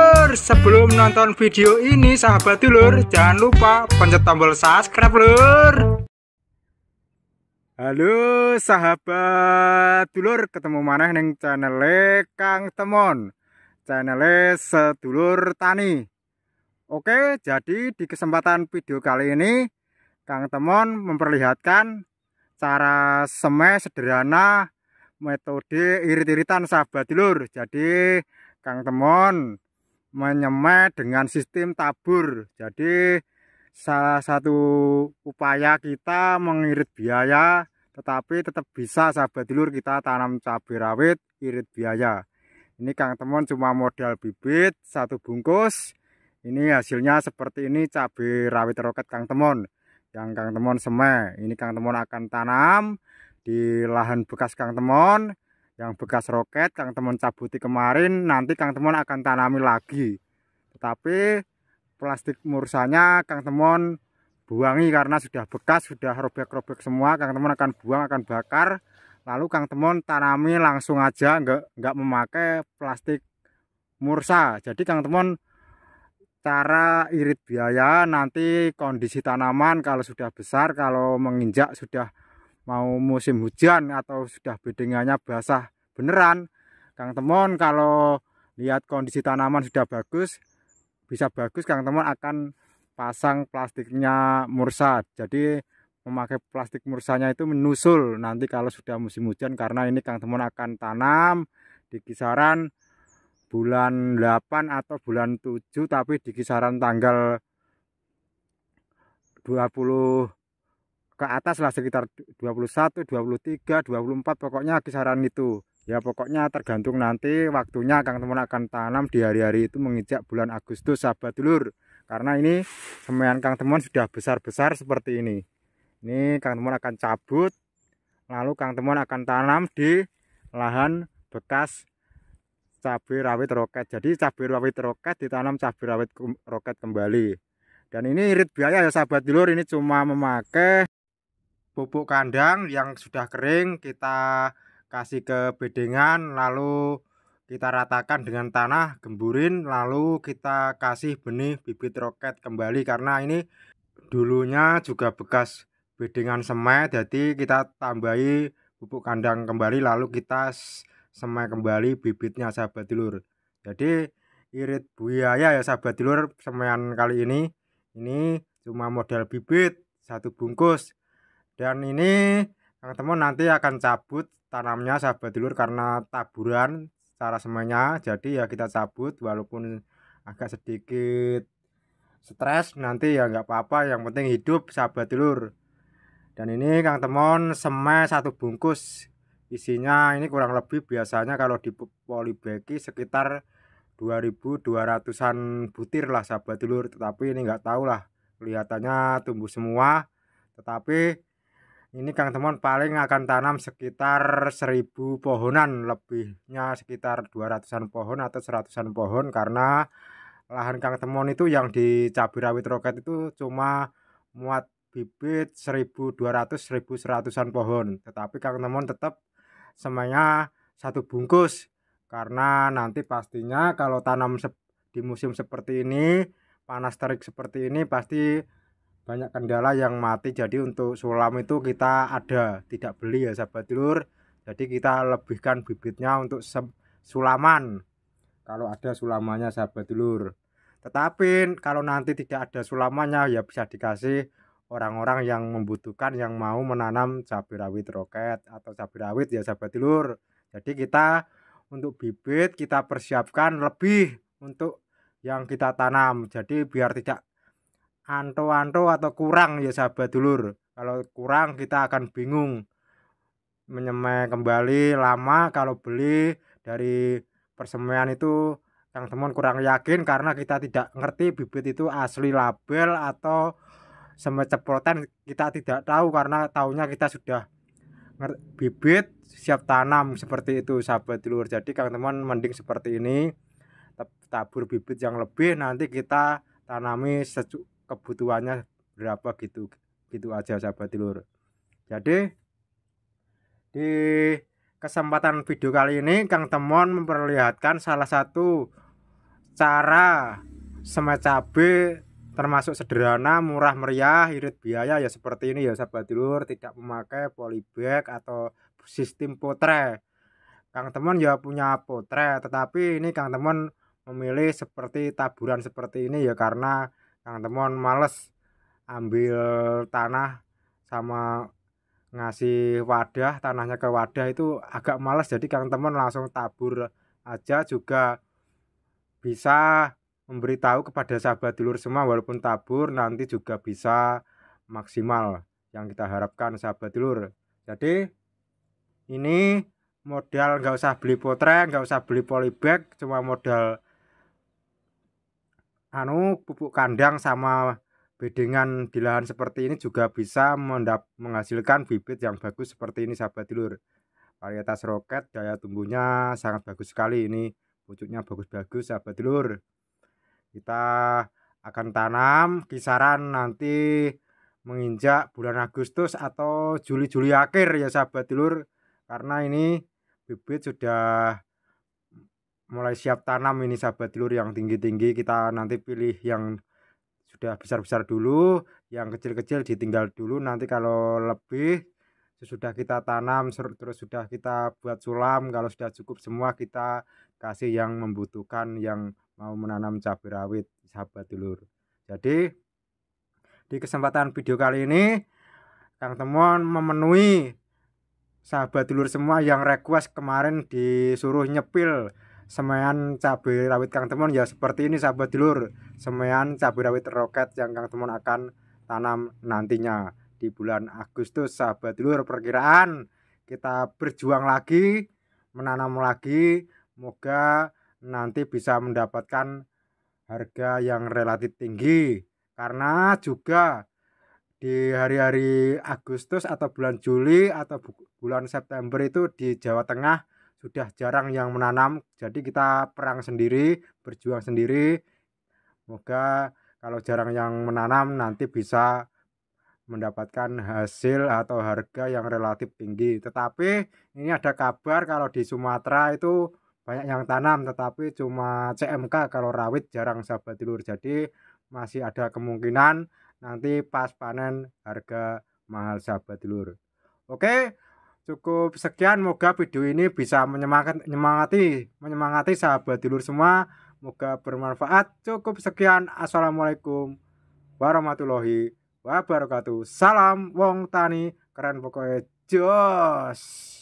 dulur Sebelum nonton video ini sahabat dulur Jangan lupa pencet tombol subscribe lur Halo sahabat dulur Ketemu mana neng channel Kang Temon Channel Sedulur Tani Oke jadi di kesempatan video kali ini Kang Temon memperlihatkan cara semai sederhana metode irit-iritan sahabat dulur jadi Kang Temon menyemai dengan sistem tabur. Jadi salah satu upaya kita mengirit biaya tetapi tetap bisa sahabat dulur kita tanam cabai rawit irit biaya. Ini Kang Temon cuma modal bibit satu bungkus. Ini hasilnya seperti ini cabai rawit roket Kang Temon yang Kang Temon semai. Ini Kang Temon akan tanam di lahan bekas Kang Temon yang bekas roket Kang Teman cabuti kemarin nanti Kang Teman akan tanami lagi tetapi plastik mursanya Kang Teman buangi karena sudah bekas sudah robek-robek semua Kang Teman akan buang akan bakar lalu Kang Teman tanami langsung aja enggak enggak memakai plastik mursa jadi Kang Teman cara irit biaya nanti kondisi tanaman kalau sudah besar kalau menginjak sudah mau musim hujan atau sudah bedengannya basah beneran Kang Temon kalau lihat kondisi tanaman sudah bagus bisa bagus Kang Temon akan pasang plastiknya mursa jadi memakai plastik mursanya itu menusul nanti kalau sudah musim hujan karena ini Kang Temon akan tanam di kisaran bulan 8 atau bulan 7 tapi di kisaran tanggal 20 ke atas lah sekitar 21, 23, 24 pokoknya kisaran itu. Ya pokoknya tergantung nanti waktunya Kang teman akan tanam di hari-hari itu menginjak bulan Agustus sahabat dulur. Karena ini semen Kang teman sudah besar-besar seperti ini. Ini Kang teman akan cabut lalu Kang teman akan tanam di lahan bekas cabai rawit roket. Jadi cabai rawit roket ditanam cabai rawit roket kembali. Dan ini irit biaya ya sahabat dulur ini cuma memakai pupuk kandang yang sudah kering kita kasih ke bedengan lalu kita ratakan dengan tanah gemburin lalu kita kasih benih bibit roket kembali karena ini dulunya juga bekas bedengan semai jadi kita tambahi pupuk kandang kembali lalu kita semai kembali bibitnya sahabat telur. jadi irit buaya ya sahabat dulur semaian kali ini ini cuma modal bibit satu bungkus dan ini teman-teman nanti akan cabut tanamnya sahabat dulur karena taburan secara semuanya jadi ya kita cabut walaupun agak sedikit stres nanti ya nggak apa-apa yang penting hidup sahabat dulur dan ini kang temon semai satu bungkus isinya ini kurang lebih biasanya kalau di polybagi sekitar 2200-an butir lah sahabat dulur tetapi ini nggak tahu lah kelihatannya tumbuh semua tetapi ini Kang Temon paling akan tanam sekitar seribu pohonan lebihnya sekitar dua ratusan pohon atau seratusan pohon karena lahan Kang Temon itu yang di cabai rawit roket itu cuma muat bibit seribu dua ratus 1100 seratusan pohon tetapi Kang Temon tetap semuanya satu bungkus karena nanti pastinya kalau tanam di musim seperti ini panas terik seperti ini pasti banyak kendala yang mati jadi untuk sulam itu kita ada tidak beli ya sahabat telur jadi kita lebihkan bibitnya untuk sulaman kalau ada sulamannya sahabat telur tetapi kalau nanti tidak ada sulamannya ya bisa dikasih orang-orang yang membutuhkan yang mau menanam cabai rawit roket atau cabai rawit ya sahabat telur jadi kita untuk bibit kita persiapkan lebih untuk yang kita tanam jadi biar tidak anto-anto atau kurang ya sahabat dulur kalau kurang kita akan bingung menyemai kembali lama kalau beli dari persemaian itu yang teman kurang yakin karena kita tidak ngerti bibit itu asli label atau semai ceplotan kita tidak tahu karena tahunya kita sudah bibit siap tanam seperti itu sahabat dulur jadi kang teman mending seperti ini tabur bibit yang lebih nanti kita tanami sejuk kebutuhannya berapa gitu gitu aja sahabat telur jadi di kesempatan video kali ini Kang Temon memperlihatkan salah satu cara semai cabe termasuk sederhana, murah meriah, irit biaya ya seperti ini ya sahabat telur tidak memakai polybag atau sistem potre. Kang Temon ya punya potre, tetapi ini Kang Temon memilih seperti taburan seperti ini ya karena kang temon males ambil tanah sama ngasih wadah tanahnya ke wadah itu agak males jadi kang teman langsung tabur aja juga bisa memberitahu kepada sahabat dulur semua walaupun tabur nanti juga bisa maksimal yang kita harapkan sahabat dulur jadi ini modal nggak usah beli potret nggak usah beli polybag cuma modal anu pupuk kandang sama bedengan di lahan seperti ini juga bisa mendap menghasilkan bibit yang bagus seperti ini sahabat dulur. Varietas roket daya tumbuhnya sangat bagus sekali ini. Pucuknya bagus-bagus sahabat dulur. Kita akan tanam kisaran nanti menginjak bulan Agustus atau Juli-Juli akhir ya sahabat dulur. Karena ini bibit sudah mulai siap tanam ini sahabat telur yang tinggi-tinggi kita nanti pilih yang sudah besar-besar dulu yang kecil-kecil ditinggal dulu nanti kalau lebih sesudah kita tanam terus sudah kita buat sulam kalau sudah cukup semua kita kasih yang membutuhkan yang mau menanam cabai rawit sahabat telur jadi di kesempatan video kali ini Kang Temon memenuhi sahabat dulur semua yang request kemarin disuruh nyepil semean cabai rawit Kang Temon ya seperti ini sahabat dulur semean cabai rawit roket yang Kang Temon akan tanam nantinya di bulan Agustus sahabat dulur perkiraan kita berjuang lagi menanam lagi moga nanti bisa mendapatkan harga yang relatif tinggi karena juga di hari-hari Agustus atau bulan Juli atau bulan September itu di Jawa Tengah sudah jarang yang menanam jadi kita perang sendiri berjuang sendiri moga kalau jarang yang menanam nanti bisa mendapatkan hasil atau harga yang relatif tinggi tetapi ini ada kabar kalau di Sumatera itu banyak yang tanam tetapi cuma CMK kalau rawit jarang sahabat telur jadi masih ada kemungkinan nanti pas panen harga mahal sahabat telur oke Cukup sekian, moga video ini bisa menyemangati, menyemangati sahabat dulur semua. Moga bermanfaat. Cukup sekian. Assalamualaikum warahmatullahi wabarakatuh. Salam wong tani, keren pokoknya Joss.